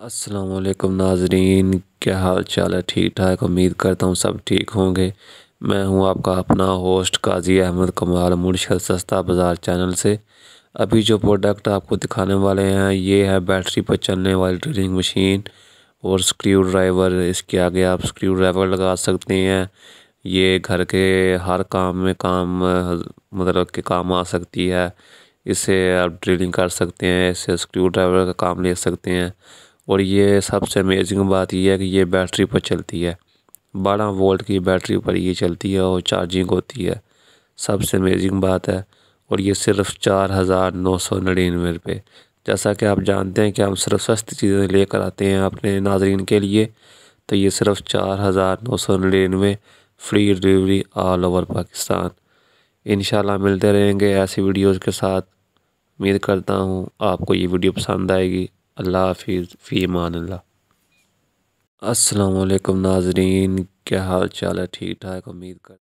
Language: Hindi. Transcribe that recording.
वालेकुम नाजरीन क्या हाल चाल है ठीक ठाक उम्मीद करता हूँ सब ठीक होंगे मैं हूँ आपका अपना होस्ट काजी अहमद कमाल मुर्शद सस्ता बाज़ार चैनल से अभी जो प्रोडक्ट आपको दिखाने वाले हैं ये है बैटरी पर चलने वाली ड्रिलिंग मशीन और स्क्रू ड्राइवर इसके आगे आप स्क्रू ड्राइवर लगा सकते हैं ये घर के हर काम में काम मतलब के काम आ सकती है इसे आप ड्रिलिंग कर सकते हैं इसे स्क्रू ड्राइवर का काम ले सकते हैं और ये सबसे अमेजिंग बात यह है कि ये बैटरी पर चलती है बारह वोल्ट की बैटरी पर ये चलती है और चार्जिंग होती है सबसे अमेजिंग बात है और ये सिर्फ चार हज़ार नौ सौ नड़िनवे रुपये जैसा कि आप जानते हैं कि हम सिर्फ सस्ती चीज़ें लेकर आते हैं अपने नाजरन के लिए तो ये सिर्फ चार हज़ार नौ सौ नड़िनवे free delivery all over Pakistan इन मिलते रहेंगे ऐसी वीडियोज़ के साथ उम्मीद करता हूँ आपको ये वीडियो पसंद आएगी अल्लाह हाफिज़ फ़ी मान नाजरीन क्या हाल चाल है ठीक ठाक उम्मीद कर